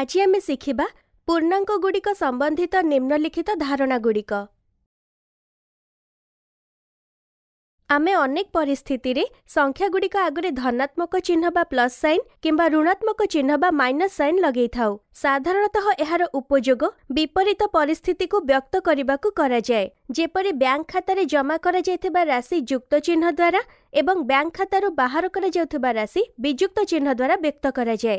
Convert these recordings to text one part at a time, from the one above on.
ଆଜି ଆମେ ଶିଖିବା ପୂର୍ଣ୍ଣାଙ୍କଗୁଡ଼ିକ ସମ୍ବନ୍ଧିତ ନିମ୍ନଲିଖିତ ଧାରଣାଗୁଡ଼ିକ ଆମେ ଅନେକ ପରିସ୍ଥିତିରେ ସଂଖ୍ୟାଗୁଡ଼ିକ ଆଗରେ ଧନାତ୍ମକ ଚିହ୍ନ ବା ପ୍ଲସ୍ ସାଇନ୍ କିମ୍ବା ଋଣାତ୍ମକ ଚିହ୍ନ ବା ମାଇନସ୍ ସାଇନ୍ ଲଗେଇଥାଉ ସାଧାରଣତଃ ଏହାର ଉପଯୋଗ ବିପରୀତ ପରିସ୍ଥିତିକୁ ବ୍ୟକ୍ତ କରିବାକୁ କରାଯାଏ ଯେପରି ବ୍ୟାଙ୍କ ଖାତାରେ ଜମା କରାଯାଇଥିବା ରାଶି ଯୁକ୍ତ ଚିହ୍ନ ଦ୍ୱାରା ଏବଂ ବ୍ୟାଙ୍କ ଖାତାରୁ ବାହାର କରାଯାଉଥିବା ରାଶି ବିଯୁକ୍ତ ଚିହ୍ନ ଦ୍ୱାରା ବ୍ୟକ୍ତ କରାଯାଏ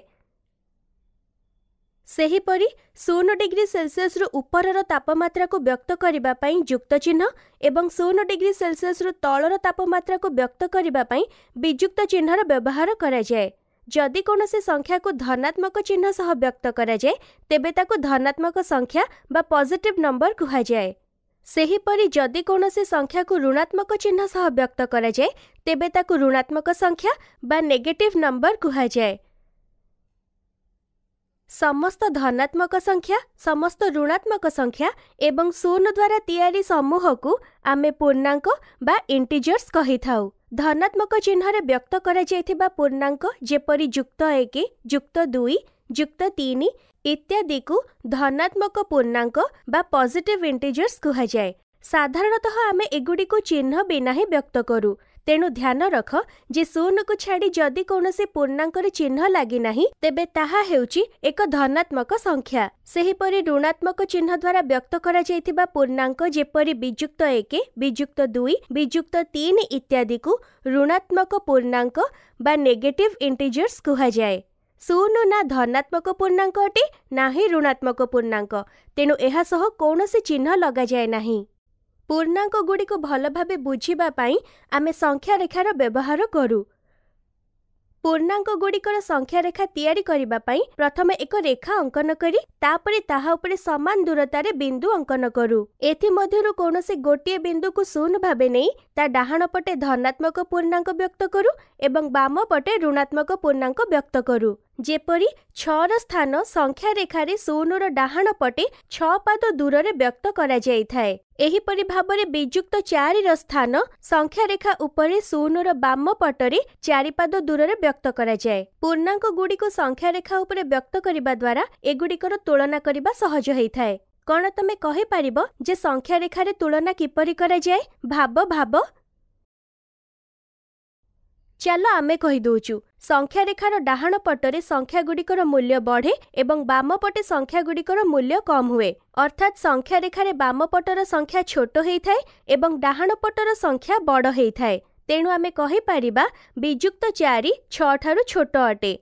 ସେହିପରି ଶୂନ ଡିଗ୍ରୀ ସେଲସିୟସରୁ ଉପରର ତାପମାତ୍ରାକୁ ବ୍ୟକ୍ତ କରିବା ପାଇଁ ଯୁକ୍ତ ଚିହ୍ନ ଏବଂ ଶୂନ ଡିଗ୍ରୀ ସେଲସିୟସରୁ ତଳର ତାପମାତ୍ରାକୁ ବ୍ୟକ୍ତ କରିବା ପାଇଁ ବିଯୁକ୍ତ ଚିହ୍ନର ବ୍ୟବହାର କରାଯାଏ ଯଦି କୌଣସି ସଂଖ୍ୟାକୁ ଧନାତ୍ମକ ଚିହ୍ନ ସହ ବ୍ୟକ୍ତ କରାଯାଏ ତେବେ ତାକୁ ଧନାତ୍ମକ ସଂଖ୍ୟା ବା ପଜିଟିଭ୍ ନମ୍ବର କୁହାଯାଏ ସେହିପରି ଯଦି କୌଣସି ସଂଖ୍ୟାକୁ ଋଣାତ୍ମକ ଚିହ୍ନ ସହ ବ୍ୟକ୍ତ କରାଯାଏ ତେବେ ତାକୁ ଋଣାତ୍ମକ ସଂଖ୍ୟା ବା ନେଗେଟିଭ୍ ନମ୍ବର କୁହାଯାଏ समस्त धनात्मक संख्या समस्त ऋणात्मक संख्या एवं शून्य द्वारा ए सुनद्वारातियरी समूहक आमे पूर्णा इन्टिजर्स धनात्मक चिन्ह रे व्यक्त गरी पूर्णाक दुई जुक्त इत्यादि इत्यादिको धनात्मक पूर्णांक पूर्णा पजिट इन्टिजर्स कु સાધારણતા હમે એગુડી કો ચિન્હ બિના હી વ્યક્ત કરુ તેણુ ધ્યાન રખો કે શૂન્ય કો છાડી જોદી કોનોસે પૂર્ણાંક કો ચિન્હ લાગી નહીં તેબે તાહા હેઉચી એક ધનાત્મક સંખ્યા સહી પરિ ઋણાત્મક કો ચિન્હ દ્વારા વ્યક્ત કરા જેઈતિ બા પૂર્ણાંક જે પરિ વિજુકત એકે વિજુકત દુઈ વિજુકત 3 ઇત્યાદી કો ઋણાત્મક પૂર્ણાંક બા નેગેટિવ ઇન્ટિજર સ્ કહા જાય શૂન નો ના ધનાત્મક પૂર્ણાંક હોટી નહીં ઋણાત્મક પૂર્ણાંક તેણુ એહા સહ કોનોસે ચિન્હ લગા જાય નહીં ପୂର୍ଣ୍ଣାଙ୍କଗୁଡ଼ିକୁ ଭଲ ଭାବେ ବୁଝିବା ପାଇଁ ଆମେ ସଂଖ୍ୟାରେଖାର ବ୍ୟବହାର କରୁ ପୂର୍ଣ୍ଣାଙ୍କଗୁଡ଼ିକର ସଂଖ୍ୟାରେଖା ତିଆରି କରିବା ପାଇଁ ପ୍ରଥମେ ଏକ ରେଖା ଅଙ୍କନ କରି ତାପରେ ତାହା ଉପରେ ସମାନ ଦୂରତାରେ ବିନ୍ଦୁ ଅଙ୍କନ କରୁ ଏଥିମଧ୍ୟରୁ କୌଣସି ଗୋଟିଏ ବିନ୍ଦୁକୁ ଶୂନ ଭାବେ ନେଇ ତା ଡାହାଣ ପଟେ ଧନାତ୍ମକ ପୂର୍ଣ୍ଣାଙ୍କ ବ୍ୟକ୍ତ କରୁ ଏବଂ ବାମ ପଟେ ଋଣାତ୍ମକ ପୂର୍ଣ୍ଣାଙ୍କ ବ୍ୟକ୍ତ କରୁ ଯେପରି ଛଅର ସ୍ଥାନ ସଂଖ୍ୟାରେଖାରେ ଶୂନର ଡାହାଣ ପଟେ ଛଅ ପାଦ ଦୂରରେ ବ୍ୟକ୍ତ କରାଯାଇଥାଏ ଏହିପରି ଭାବରେ ବିଯୁକ୍ତ ଚାରିର ସ୍ଥାନ ସଂଖ୍ୟାରେଖା ଉପରେ ଶୂନର ବାମ ପଟରେ ଚାରିପାଦ ଦୂରରେ ବ୍ୟକ୍ତ କରାଯାଏ ପୂର୍ଣ୍ଣାଙ୍କଗୁଡ଼ିକୁ ସଂଖ୍ୟାରେଖା ଉପରେ ବ୍ୟକ୍ତ କରିବା ଦ୍ୱାରା ଏଗୁଡ଼ିକର ତୁଳନା କରିବା ସହଜ ହୋଇଥାଏ କ'ଣ ତମେ କହିପାରିବ ଯେ ସଂଖ୍ୟାରେଖାରେ ତୁଳନା କିପରି କରାଯାଏ ଭାବ ଭାବ ଚାଲ ଆମେ କହିଦଉଛୁ ସଂଖ୍ୟାରେଖାର ଡାହାଣ ପଟରେ ସଂଖ୍ୟାଗୁଡ଼ିକର ମୂଲ୍ୟ ବଢ଼େ ଏବଂ ବାମ ପଟେ ସଂଖ୍ୟାଗୁଡ଼ିକର ମୂଲ୍ୟ କମ୍ ହୁଏ ଅର୍ଥାତ୍ ସଂଖ୍ୟାରେଖାରେ ବାମ ପଟର ସଂଖ୍ୟା ଛୋଟ ହେଇଥାଏ ଏବଂ ଡାହାଣ ପଟର ସଂଖ୍ୟା ବଡ଼ ହେଇଥାଏ ତେଣୁ ଆମେ କହିପାରିବା ବିଯୁକ୍ତ ଚାରି ଛଅଠାରୁ ଛୋଟ ଅଟେ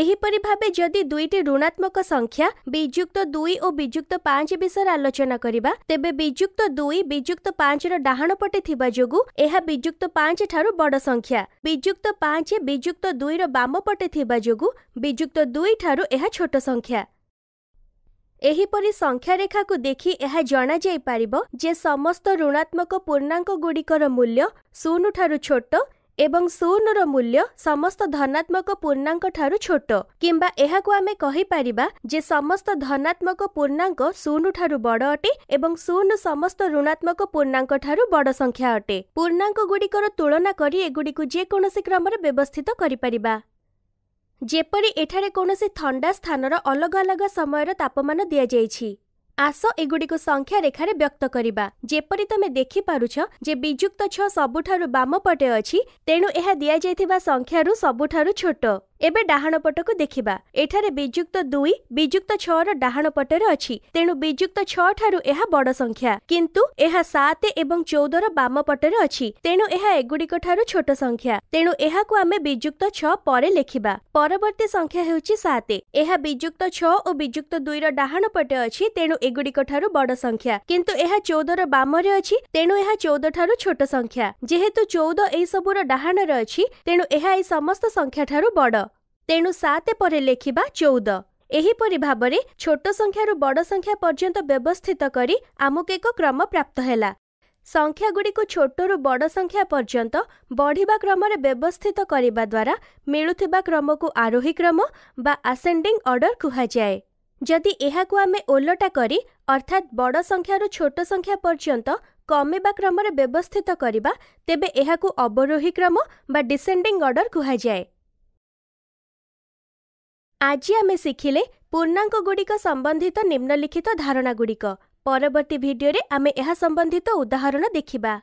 ଏହିପରି ଭାବେ ଯଦି ଦୁଇଟି ଋଣାତ୍ମକ ସଂଖ୍ୟା ବିଯୁକ୍ତ ଦୁଇ ଓ ବିଯୁକ୍ତ ପାଞ୍ଚ ବିଷୟରେ ଆଲୋଚନା କରିବା ତେବେ ବିଯୁକ୍ତ ଦୁଇ ବିଯୁକ୍ତ ପାଞ୍ଚର ଡାହାଣ ପଟେ ଥିବା ଯୋଗୁଁ ଏହା ବିଯୁକ୍ତ ପାଞ୍ଚ ଠାରୁ ବଡ଼ ସଂଖ୍ୟା ବିଯୁକ୍ତ ପାଞ୍ଚ ବିଯୁକ୍ତ ଦୁଇର ବାମ ପଟେ ଥିବା ଯୋଗୁଁ ବିଯୁକ୍ତ ଦୁଇ ଠାରୁ ଏହା ଛୋଟ ସଂଖ୍ୟା ଏହିପରି ସଂଖ୍ୟାରେଖାକୁ ଦେଖି ଏହା ଜଣାଯାଇପାରିବ ଯେ ସମସ୍ତ ଋଣାତ୍ମକ ପୂର୍ଣ୍ଣାଙ୍କଗୁଡ଼ିକର ମୂଲ୍ୟ ଶୂନଠାରୁ ଛୋଟ ଏବଂ ଶୂନର ମୂଲ୍ୟ ସମସ୍ତ ଧନାତ୍ମକ ପୂର୍ଣ୍ଣାଙ୍କଠାରୁ ଛୋଟ କିମ୍ବା ଏହାକୁ ଆମେ କହିପାରିବା ଯେ ସମସ୍ତ ଧନାତ୍ମକ ପୂର୍ଣ୍ଣାଙ୍କ ଶୂନଠାରୁ ବଡ଼ ଅଟେ ଏବଂ ଶୂନ ସମସ୍ତ ଋଣାତ୍ମକ ପୂର୍ଣ୍ଣାଙ୍କଠାରୁ ବଡ଼ ସଂଖ୍ୟା ଅଟେ ପୂର୍ଣ୍ଣାଙ୍କଗୁଡ଼ିକର ତୁଳନା କରି ଏଗୁଡ଼ିକୁ ଯେକୌଣସି କ୍ରମରେ ବ୍ୟବସ୍ଥିତ କରିପାରିବା ଯେପରି ଏଠାରେ କୌଣସି ଥଣ୍ଡା ସ୍ଥାନର ଅଲଗା ଅଲଗା ସମୟର ତାପମାନ ଦିଆଯାଇଛି ଆସ ଏଗୁଡ଼ିକୁ ସଂଖ୍ୟା ରେଖାରେ ବ୍ୟକ୍ତ କରିବା ଯେପରି ତମେ ଦେଖିପାରୁଛ ଯେ ବିଯୁକ୍ତ ଛଅ ସବୁଠାରୁ ବାମପଟେ ଅଛି ତେଣୁ ଏହା ଦିଆଯାଇଥିବା ସଂଖ୍ୟାରୁ ସବୁଠାରୁ ଛୋଟ ଏବେ ଡାହାଣ ପଟକୁ ଦେଖିବା ଏଠାରେ ବିଯୁକ୍ତ ଦୁଇ ବିଯୁକ୍ତ ଛଅର ଡାହାଣ ପଟରେ ଅଛି ତେଣୁ ବିଯୁକ୍ତ ଛଅ ଠାରୁ ଏହା ବଡ଼ ସଂଖ୍ୟା କିନ୍ତୁ ଏହା ସାତ ଏବଂ ଚଉଦର ବାମ ପଟରେ ଅଛି ତେଣୁ ଏହା ଏଗୁଡ଼ିକ ଠାରୁ ଛୋଟ ସଂଖ୍ୟା ତେଣୁ ଏହାକୁ ଆମେ ବିଯୁକ୍ତ ଛଅ ପରେ ଲେଖିବା ପରବର୍ତ୍ତୀ ସଂଖ୍ୟା ହେଉଛି ସାତ ଏହା ବିଯୁକ୍ତ ଛଅ ଓ ବିଯୁକ୍ତ ଦୁଇର ଡାହାଣ ପଟେ ଅଛି ତେଣୁ ଏଗୁଡ଼ିକ ଠାରୁ ବଡ଼ ସଂଖ୍ୟା କିନ୍ତୁ ଏହା ଚଉଦର ବାମରେ ଅଛି ତେଣୁ ଏହା ଚଉଦ ଠାରୁ ଛୋଟ ସଂଖ୍ୟା ଯେହେତୁ ଚଉଦ ଏହିସବୁର ଡାହାଣରେ ଅଛି ତେଣୁ ଏହା ଏହି ସମସ୍ତ ସଂଖ୍ୟା ଠାରୁ ବଡ଼ ତେଣୁ ସାତ ପରେ ଲେଖିବା ଚଉଦ ଏହିପରି ଭାବରେ ଛୋଟ ସଂଖ୍ୟାରୁ ବଡ଼ ସଂଖ୍ୟା ପର୍ଯ୍ୟନ୍ତ ବ୍ୟବସ୍ଥିତ କରି ଆମକୁ ଏକ କ୍ରମ ପ୍ରାପ୍ତ ହେଲା ସଂଖ୍ୟାଗୁଡ଼ିକୁ ଛୋଟରୁ ବଡ଼ ସଂଖ୍ୟା ପର୍ଯ୍ୟନ୍ତ ବଢ଼ିବା କ୍ରମରେ ବ୍ୟବସ୍ଥିତ କରିବା ଦ୍ୱାରା ମିଳୁଥିବା କ୍ରମକୁ ଆରୋହୀ କ୍ରମ ବା ଆସେଣ୍ଡିଂ ଅର୍ଡ଼ର କୁହାଯାଏ ଯଦି ଏହାକୁ ଆମେ ଓଲଟା କରି ଅର୍ଥାତ୍ ବଡ଼ ସଂଖ୍ୟାରୁ ଛୋଟ ସଂଖ୍ୟା ପର୍ଯ୍ୟନ୍ତ କମିବା କ୍ରମରେ ବ୍ୟବସ୍ଥିତ କରିବା ତେବେ ଏହାକୁ ଅବରୋହୀ କ୍ରମ ବା ଡିସେଣ୍ଡିଂ ଅର୍ଡ଼ର କୁହାଯାଏ ଆଜି ଆମେ ଶିଖିଲେ ପୂର୍ଣ୍ଣାଙ୍କଗୁଡ଼ିକ ସମ୍ବନ୍ଧିତ ନିମ୍ନଲିଖିତ ଧାରଣାଗୁଡ଼ିକ ପରବର୍ତ୍ତୀ ଭିଡିଓରେ ଆମେ ଏହା ସମ୍ବନ୍ଧିତ ଉଦାହରଣ ଦେଖିବା